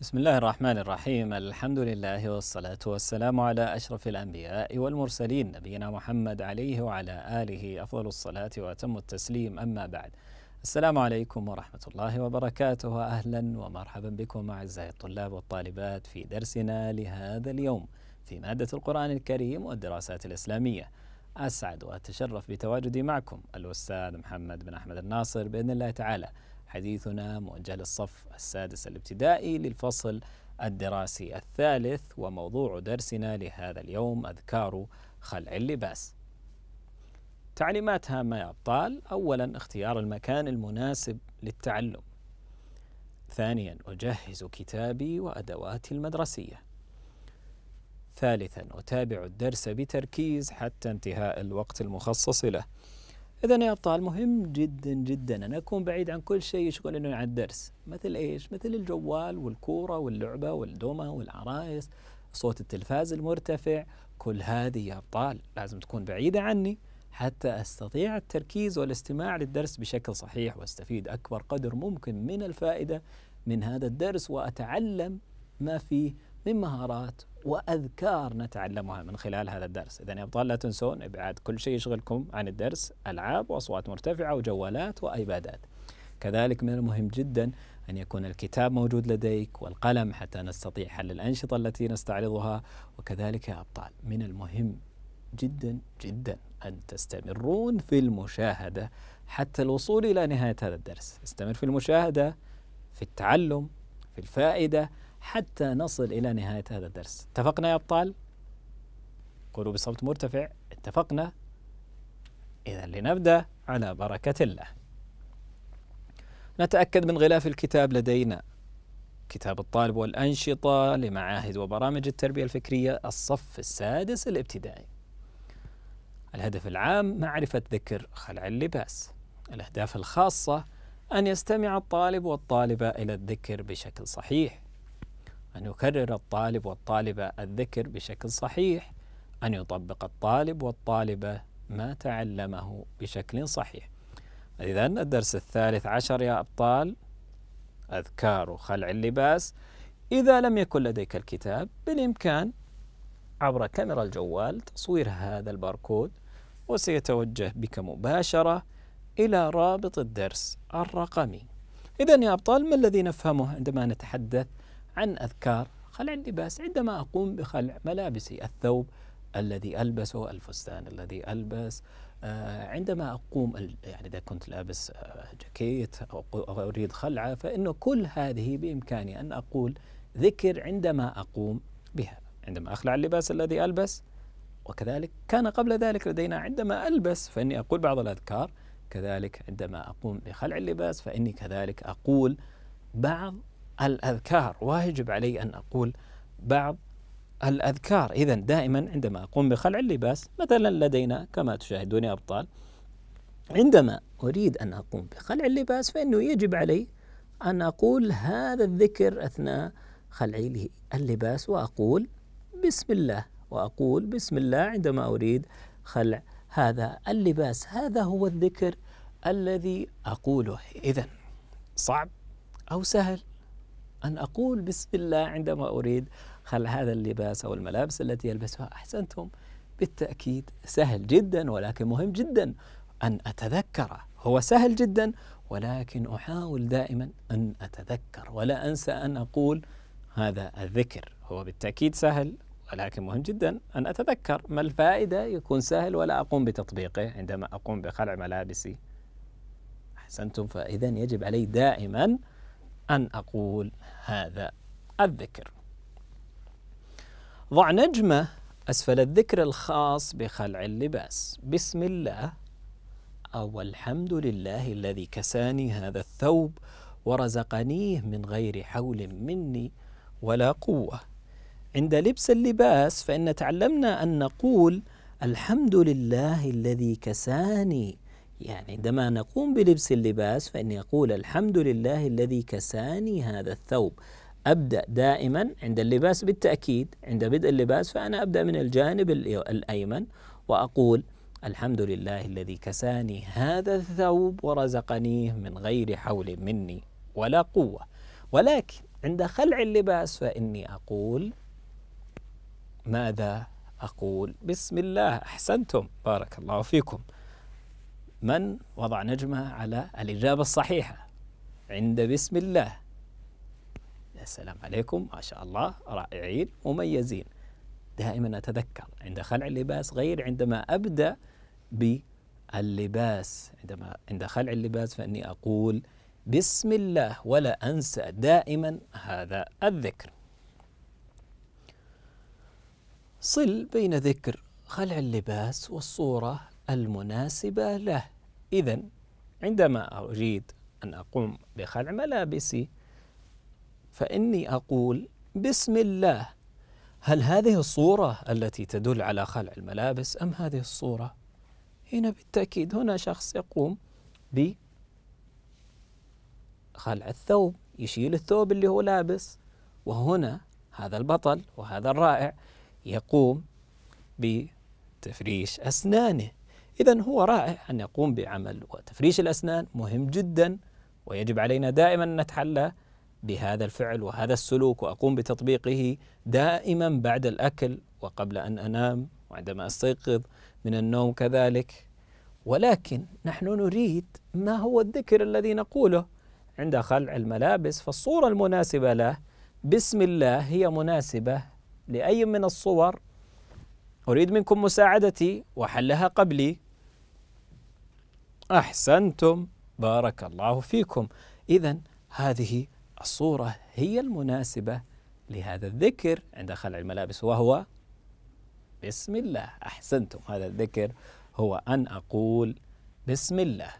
بسم الله الرحمن الرحيم الحمد لله والصلاة والسلام على أشرف الأنبياء والمرسلين نبينا محمد عليه وعلى آله أفضل الصلاة وأتم التسليم أما بعد السلام عليكم ورحمة الله وبركاته أهلا ومرحبا بكم أعزائي الطلاب والطالبات في درسنا لهذا اليوم في مادة القرآن الكريم والدراسات الإسلامية أسعد وأتشرف بتواجدي معكم الأستاذ محمد بن أحمد الناصر بإذن الله تعالى حديثنا موجه للصف السادس الابتدائي للفصل الدراسي الثالث وموضوع درسنا لهذا اليوم أذكار خلع اللباس. تعليمات هامة يا أبطال أولا اختيار المكان المناسب للتعلم. ثانيا أجهز كتابي وأدواتي المدرسية. ثالثا أتابع الدرس بتركيز حتى انتهاء الوقت المخصص له. اذا يا ابطال مهم جدا جدا ان اكون بعيد عن كل شيء يشغلني عن الدرس مثل ايش مثل الجوال والكوره واللعبه والدومه والعرايس صوت التلفاز المرتفع كل هذه يا ابطال لازم تكون بعيده عني حتى استطيع التركيز والاستماع للدرس بشكل صحيح واستفيد اكبر قدر ممكن من الفائده من هذا الدرس واتعلم ما فيه من مهارات واذكار نتعلمها من خلال هذا الدرس، اذا يا ابطال لا تنسون ابعاد كل شيء يشغلكم عن الدرس، العاب واصوات مرتفعه وجوالات وايبادات. كذلك من المهم جدا أن يكون الكتاب موجود لديك والقلم حتى نستطيع حل الأنشطة التي نستعرضها وكذلك يا أبطال من المهم جدا جدا أن تستمرون في المشاهدة حتى الوصول إلى نهاية هذا الدرس استمر في المشاهدة في التعلم في الفائدة حتى نصل إلى نهاية هذا الدرس اتفقنا يا أبطال؟ قولوا بصوت مرتفع اتفقنا إذا لنبدأ على بركة الله نتأكد من غلاف الكتاب لدينا كتاب الطالب والأنشطة لمعاهد وبرامج التربية الفكرية الصف السادس الابتدائي الهدف العام معرفة ذكر خلع اللباس الأهداف الخاصة أن يستمع الطالب والطالبة إلى الذكر بشكل صحيح أن يكرر الطالب والطالبة الذكر بشكل صحيح أن يطبق الطالب والطالبة ما تعلمه بشكل صحيح إذا الدرس الثالث عشر يا أبطال أذكار خلع اللباس إذا لم يكن لديك الكتاب بالإمكان عبر كاميرا الجوال تصوير هذا الباركود وسيتوجه بك مباشرة إلى رابط الدرس الرقمي إذا يا أبطال ما الذي نفهمه عندما نتحدث عن أذكار خلع اللباس عندما أقوم بخلع ملابسي الثوب الذي ألبسه الفستان الذي ألبس آه، عندما أقوم يعني إذا كنت لابس آه، جاكيت أو أريد خلعة فإنه كل هذه بإمكاني أن أقول ذكر عندما أقوم بها عندما أخلع اللباس الذي ألبس وكذلك كان قبل ذلك لدينا عندما ألبس فإني أقول بعض الأذكار كذلك عندما أقوم بخلع اللباس فإني كذلك أقول بعض الأذكار واجب علي أن أقول بعض الأذكار إذا دائما عندما أقوم بخلع اللباس مثلا لدينا كما تشاهدون يا أبطال عندما أريد أن أقوم بخلع اللباس فإنه يجب علي أن أقول هذا الذكر أثناء خلعي اللباس وأقول بسم الله وأقول بسم الله عندما أريد خلع هذا اللباس هذا هو الذكر الذي أقوله إذا صعب أو سهل أن أقول بسم الله عندما أريد خل هذا اللباس أو الملابس التي يلبسها أحسنتم بالتأكيد سهل جدا ولكن مهم جدا أن أتذكره هو سهل جدا ولكن أحاول دائما أن أتذكر ولا أنسى أن أقول هذا الذكر هو بالتأكيد سهل ولكن مهم جدا أن أتذكر ما الفائدة يكون سهل ولا أقوم بتطبيقه عندما أقوم بخلع ملابسي أحسنتم فإذا يجب علي دائما أن أقول هذا الذكر ضع نجمة أسفل الذكر الخاص بخلع اللباس بسم الله أو الحمد لله الذي كساني هذا الثوب ورزقنيه من غير حول مني ولا قوة عند لبس اللباس فإن تعلمنا أن نقول الحمد لله الذي كساني يعني عندما نقوم بلبس اللباس فإني أقول الحمد لله الذي كساني هذا الثوب أبدأ دائما عند اللباس بالتأكيد عند بدء اللباس فأنا أبدأ من الجانب الأيمن وأقول الحمد لله الذي كساني هذا الثوب ورزقنيه من غير حول مني ولا قوة ولكن عند خلع اللباس فإني أقول ماذا أقول بسم الله أحسنتم بارك الله فيكم من وضع نجمه على الإجابة الصحيحة عند بسم الله يا سلام عليكم ما شاء الله رائعين مميزين دائما أتذكر عند خلع اللباس غير عندما أبدأ باللباس عندما عند خلع اللباس فإني أقول بسم الله ولا أنسى دائما هذا الذكر صل بين ذكر خلع اللباس والصورة المناسبة له إذا عندما أريد أن أقوم بخلع ملابسي فإني أقول بسم الله هل هذه الصورة التي تدل على خلع الملابس أم هذه الصورة؟ هنا بالتأكيد هنا شخص يقوم بخلع الثوب يشيل الثوب اللي هو لابس وهنا هذا البطل وهذا الرائع يقوم بتفريش أسنانه إذا هو رائع أن يقوم بعمل وتفريش الأسنان مهم جدا ويجب علينا دائما أن نتحلى بهذا الفعل وهذا السلوك وأقوم بتطبيقه دائما بعد الأكل وقبل أن أنام وعندما أستيقظ من النوم كذلك ولكن نحن نريد ما هو الذكر الذي نقوله عند خلع الملابس فالصورة المناسبة له بسم الله هي مناسبة لأي من الصور أريد منكم مساعدتي وحلها قبلي احسنتم بارك الله فيكم اذا هذه الصوره هي المناسبه لهذا الذكر عند خلع الملابس وهو بسم الله احسنتم هذا الذكر هو ان اقول بسم الله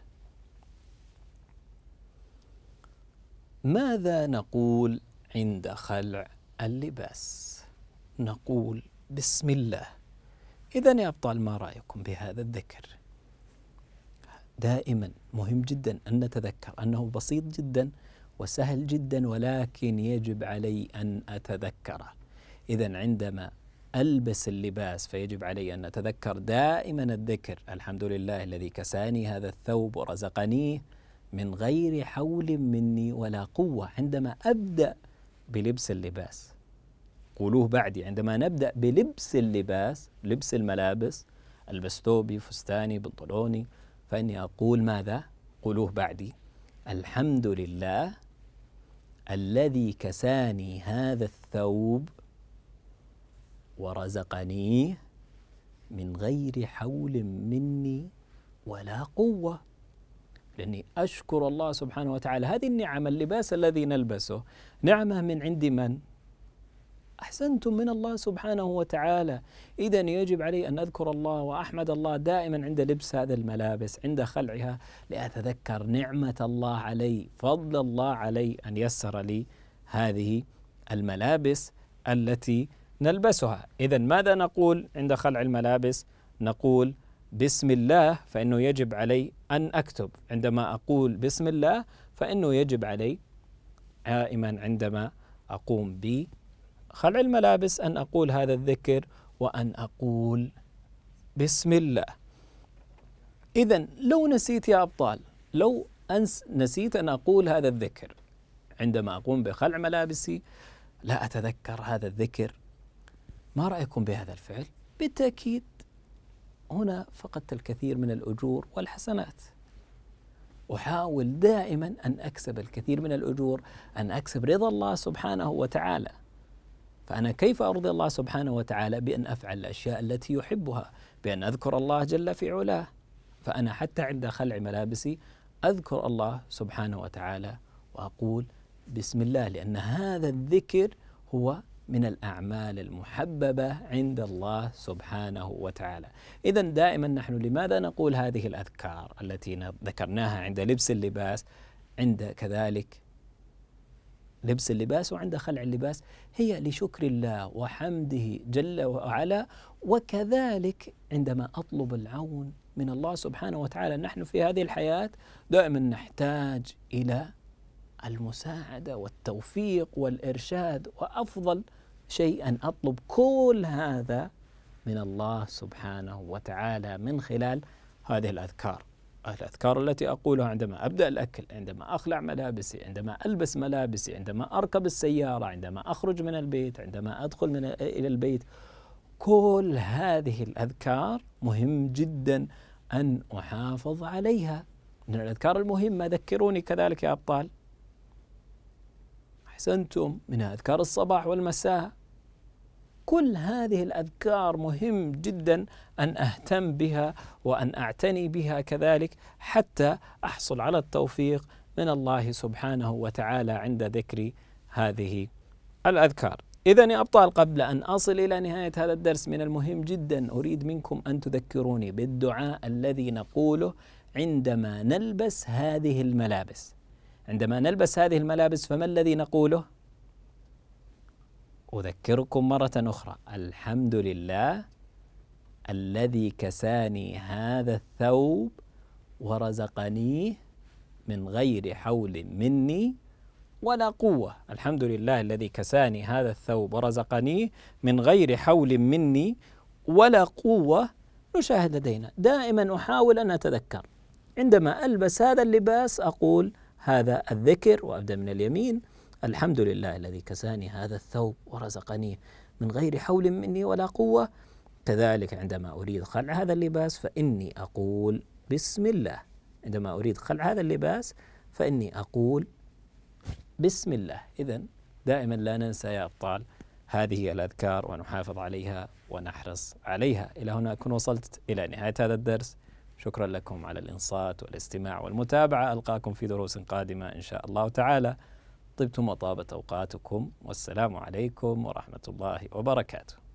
ماذا نقول عند خلع اللباس نقول بسم الله اذا يا ابطال ما رايكم بهذا الذكر دائما مهم جدا أن نتذكر أنه بسيط جدا وسهل جدا ولكن يجب علي أن أتذكره إذا عندما ألبس اللباس فيجب علي أن أتذكر دائما الذكر الحمد لله الذي كساني هذا الثوب ورزقنيه من غير حول مني ولا قوة عندما أبدأ بلبس اللباس قولوه بعدي عندما نبدأ بلبس اللباس لبس الملابس ألبس ثوبي فستاني بنطلوني فإني أقول ماذا؟ قلوه بعدي الحمد لله الذي كساني هذا الثوب ورزقنيه من غير حول مني ولا قوة لأني أشكر الله سبحانه وتعالى هذه النعم اللباس الذي نلبسه نعمة من عند من؟ أحسنتم من الله سبحانه وتعالى إذا يجب علي أن أذكر الله وأحمد الله دائما عند لبس هذه الملابس عند خلعها لأتذكر نعمة الله علي فضل الله علي أن يسر لي هذه الملابس التي نلبسها إذا ماذا نقول عند خلع الملابس نقول بسم الله فإنه يجب علي أن أكتب عندما أقول بسم الله فإنه يجب علي دائما عندما أقوم ب خلع الملابس أن أقول هذا الذكر وأن أقول بسم الله إذا لو نسيت يا أبطال لو أنس نسيت أن أقول هذا الذكر عندما أقوم بخلع ملابسي لا أتذكر هذا الذكر ما رأيكم بهذا الفعل؟ بالتأكيد هنا فقدت الكثير من الأجور والحسنات أحاول دائما أن أكسب الكثير من الأجور أن أكسب رضا الله سبحانه وتعالى فأنا كيف أرضي الله سبحانه وتعالى بأن أفعل الأشياء التي يحبها بأن أذكر الله جل في علاه فأنا حتى عند خلع ملابسي أذكر الله سبحانه وتعالى وأقول بسم الله لأن هذا الذكر هو من الأعمال المحببة عند الله سبحانه وتعالى إذا دائما نحن لماذا نقول هذه الأذكار التي ذكرناها عند لبس اللباس عند كذلك لبس اللباس وعند خلع اللباس هي لشكر الله وحمده جل وعلا وكذلك عندما اطلب العون من الله سبحانه وتعالى نحن في هذه الحياه دائما نحتاج الى المساعده والتوفيق والارشاد وافضل شيء ان اطلب كل هذا من الله سبحانه وتعالى من خلال هذه الاذكار الأذكار التي أقولها عندما أبدأ الأكل عندما أخلع ملابسي عندما ألبس ملابسي عندما أركب السيارة عندما أخرج من البيت عندما أدخل من إلى البيت كل هذه الأذكار مهم جدا أن أحافظ عليها من الأذكار المهمة ذكروني كذلك يا أبطال أحسنتم من أذكار الصباح والمساء كل هذه الأذكار مهم جدا أن أهتم بها وأن أعتني بها كذلك حتى أحصل على التوفيق من الله سبحانه وتعالى عند ذكر هذه الأذكار إذا يا أبطال قبل أن أصل إلى نهاية هذا الدرس من المهم جدا أريد منكم أن تذكروني بالدعاء الذي نقوله عندما نلبس هذه الملابس عندما نلبس هذه الملابس فما الذي نقوله؟ أذكركم مرة أخرى الحمد لله الذي كساني هذا الثوب ورزقنيه من غير حول مني ولا قوة الحمد لله الذي كساني هذا الثوب ورزقنيه من غير حول مني ولا قوة نشاهد لدينا دائما أحاول أن أتذكر عندما ألبس هذا اللباس أقول هذا الذكر وأبدأ من اليمين الحمد لله الذي كساني هذا الثوب ورزقني من غير حول مني ولا قوة كذلك عندما أريد خلع هذا اللباس فإني أقول بسم الله عندما أريد خلع هذا اللباس فإني أقول بسم الله إذا دائما لا ننسى يا أبطال هذه الأذكار ونحافظ عليها ونحرص عليها إلى هنا أكون وصلت إلى نهاية هذا الدرس شكرا لكم على الإنصات والاستماع والمتابعة ألقاكم في دروس قادمة إن شاء الله تعالى طبتم وطابت اوقاتكم والسلام عليكم ورحمه الله وبركاته